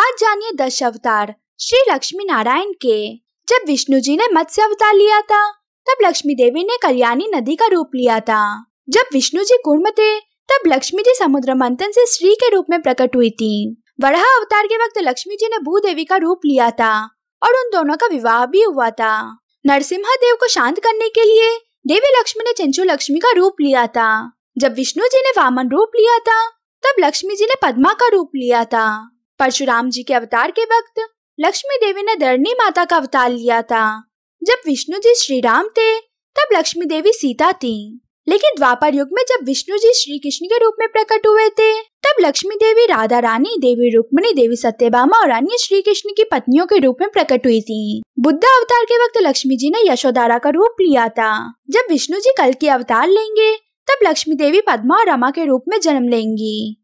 आज जानिए दश अवतार श्री लक्ष्मी नारायण के जब विष्णु जी ने मत्स्य अवतार लिया था तब लक्ष्मी देवी ने कल्याणी नदी का रूप लिया था जब विष्णु जी कुर्म थे तब लक्ष्मी जी समुद्र मंथन से श्री के रूप में प्रकट हुई थी वरहा अवतार के वक्त लक्ष्मी जी ने भूदेवी का रूप लिया था और उन दोनों का विवाह भी हुआ था नरसिम्हा देव को शांत करने के लिए देवी लक्ष्मी ने चिंचू लक्ष्मी का रूप लिया था जब विष्णु जी ने वामन रूप लिया था तब लक्ष्मी जी ने पद्मा का रूप लिया था परशुराम जी के अवतार के वक्त लक्ष्मी देवी ने धरणी माता का अवतार लिया था जब विष्णु जी श्री राम थे तब लक्ष्मी देवी सीता थी लेकिन द्वापर युग में जब विष्णु जी श्री कृष्ण के रूप में प्रकट हुए थे तब लक्ष्मी देवी राधा रानी देवी रुक्मणी देवी सत्यभामा और अन्य श्री कृष्ण की पत्नियों के रूप में प्रकट हुई थी बुद्ध अवतार के वक्त लक्ष्मी जी ने यशोदारा का रूप लिया था जब विष्णु जी कल के अवतार लेंगे तब लक्ष्मी देवी पद्मा और रमा के रूप में जन्म लेंगी